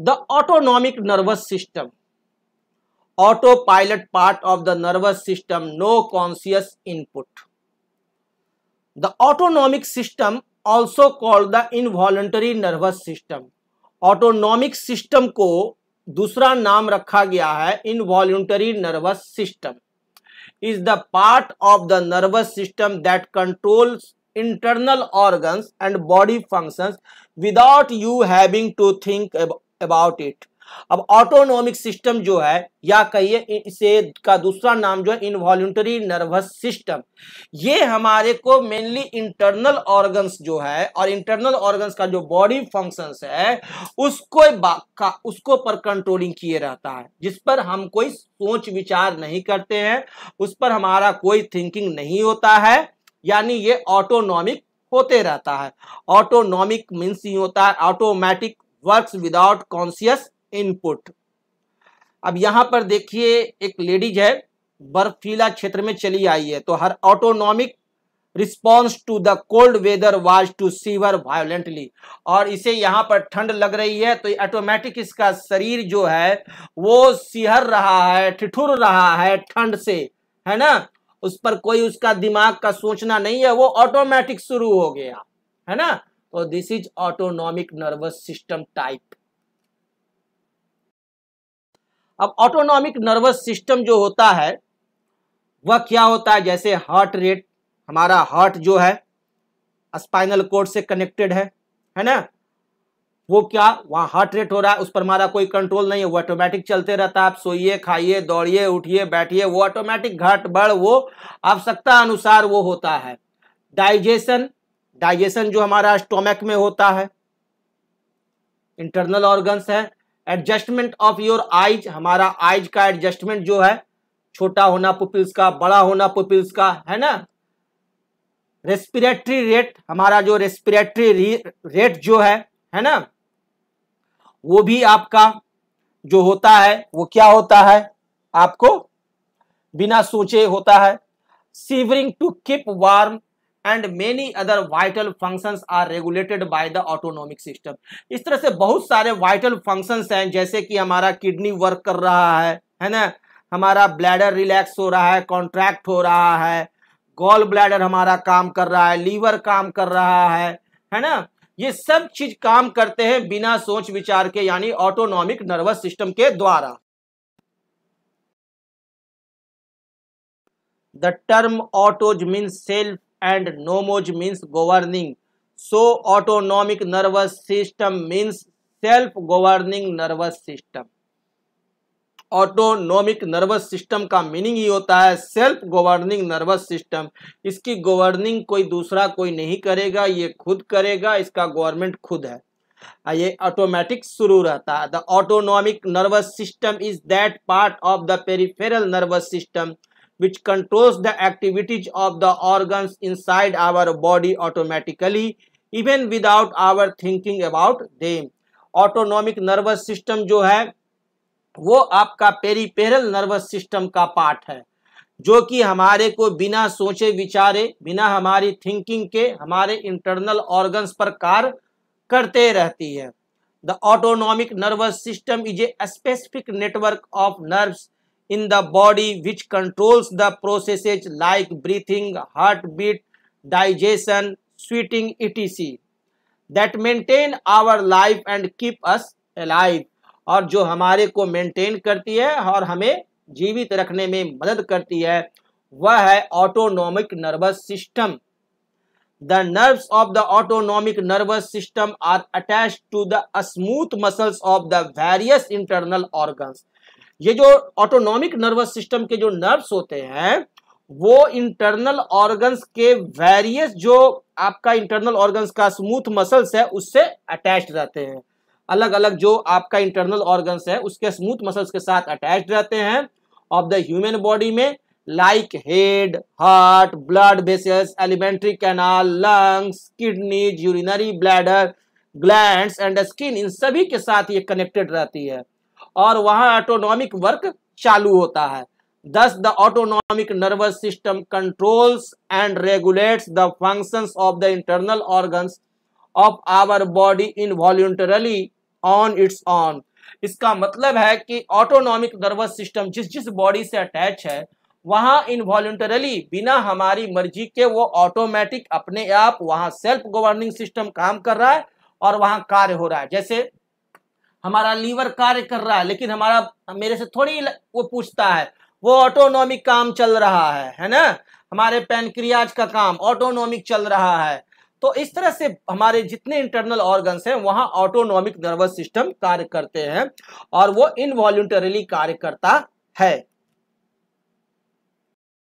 The autonomic nervous system autopilot part of the nervous system no conscious input the autonomic system also called the involuntary nervous system autonomic system को दूसरा नाम रखा गया है involuntary nervous system is the part of the nervous system that control internal organs and body functions without you having to think about it अब autonomic system जो है या कहिए इसे का दूसरा नाम जो है इनवॉल्ट्री नर्वस सिस्टम ये हमारे को मेनली इंटरनल ऑर्गन्स जो है और इंटरनल ऑर्गन्स का जो बॉडी फंक्शंस है उसको का, उसको पर कंट्रोलिंग किए रहता है जिस पर हम कोई सोच विचार नहीं करते हैं उस पर हमारा कोई थिंकिंग नहीं होता है यानी ये ऑटोनॉमिक होते रहता है ऑटोनॉमिक मीन्स ही होता है automatic works without conscious input अब यहाँ पर देखिए एक लेडीज है बर्फीला क्षेत्र में चली आई है तो her autonomic response to the cold weather was to shiver violently और इसे यहाँ पर ठंड लग रही है तो ऑटोमेटिक इसका शरीर जो है वो सिहर रहा है ठिठुर रहा है ठंड से है ना उस पर कोई उसका दिमाग का सोचना नहीं है वो ऑटोमेटिक शुरू हो गया है ना तो this is autonomic nervous system type अब ऑटोनॉमिक नर्वस सिस्टम जो होता है वह क्या होता है जैसे हार्ट रेट हमारा हार्ट जो है स्पाइनल कोड से कनेक्टेड है है ना वो क्या वहां हार्ट रेट हो रहा है उस पर हमारा कोई कंट्रोल नहीं है वो ऑटोमेटिक चलते रहता है आप सोइए खाइए दौड़िए उठिए बैठिए वो ऑटोमेटिक घट बढ़ वो आवश्यकता अनुसार वो होता है डाइजेशन डाइजेशन जो हमारा स्टोमक में होता है इंटरनल ऑर्गन्स है एडजस्टमेंट ऑफ योर आइज हमारा आइज का एडजस्टमेंट जो है छोटा होना पुपिल्स का बड़ा होना पुपिल्स का है ना रेस्पिरेटरी रेट हमारा जो रेस्पिरेटरी रेट जो है है ना वो भी आपका जो होता है वो क्या होता है आपको बिना सोचे होता है shivering to keep warm and many other vital functions are regulated by the autonomic system इस तरह से बहुत सारे वाइटल फंक्शंस हैं जैसे कि हमारा किडनी वर्क कर रहा है है ना हमारा ब्लैडर रिलैक्स हो रहा है कॉन्ट्रैक्ट हो रहा है गॉल ब्लैडर हमारा काम कर रहा है लीवर काम कर रहा है है ना ये सब चीज काम करते हैं बिना सोच विचार के यानी ऑटोनॉमिक नर्वस सिस्टम के द्वारा the term autos mean self and nomos means governing. So autonomic nervous system means self-governing nervous system. Autonomic nervous system का मीनिंग ही होता है सेल्फ गवर्निंग नर्वस सिस्टम इसकी गवर्निंग कोई दूसरा कोई नहीं करेगा ये खुद करेगा इसका गवर्नमेंट खुद है हाँ, ये ऑटोमेटिक शुरू रहता है the autonomic nervous system is that part of the peripheral nervous system which controls the activities of the organs inside our body automatically even without our thinking about them. autonomic nervous system jo hai wo aapka peripheral nervous system ka part hai जो कि हमारे को बिना सोचे विचारे बिना हमारी thinking के हमारे इंटरनल ऑर्गन्स पर कार्य करते रहती है the autonomic nervous system is a specific network of nerves in the body which controls the process like breathing heartbeat digestion sweating etc that maintain our life and keep us alive और जो हमारे को maintain करती है और हमें जीवित रखने में मदद करती है वह है autonomic nervous system the nerve of the autonomic nervous system are attach to the smooth muscles of the various internal organs ये जो ऑटोनॉमिक नर्वस सिस्टम के जो नर्व्स होते हैं वो इंटरनल ऑर्गन्स के वेरियस जो आपका इंटरनल ऑर्गन्स का स्मूथ मसल्स है उससे अटैच रहते हैं अलग अलग जो आपका इंटरनल ऑर्गन्स है उसके स्मूथ मसल्स के साथ अटैच रहते हैं ऑफ द ह्यूमन बॉडी में like head heart blood vessels alimentary canal lungs kidneys urinary bladder glands and skin इन सभी के साथ ये कनेक्टेड रहती है और वहां ऑटोनॉमिक वर्क चालू होता है thus the autonomic nervous system controls and regulates the functions of the internal organs of our body involuntarily on its own इसका मतलब है कि ऑटोनॉमिक नर्वस सिस्टम जिस जिस बॉडी से अटैच है वहां इनवॉल्यूंटरली बिना हमारी मर्जी के वो ऑटोमेटिक अपने आप वहां सेल्फ गवर्निंग सिस्टम काम कर रहा है और वहां कार्य हो रहा है जैसे हमारा लीवर कार्य कर रहा है लेकिन हमारा मेरे से थोड़ी वो पूछता है वो ऑटोनॉमिक काम चल रहा है है ना हमारे पेनक्रियाज का काम ऑटोनॉमिक चल रहा है तो इस तरह से हमारे जितने इंटरनल ऑर्गन्स हैं वहाँ ऑटोनॉमिक नर्वस सिस्टम कार्य करते हैं और वो इनवॉल्यूटरली कार्य करता है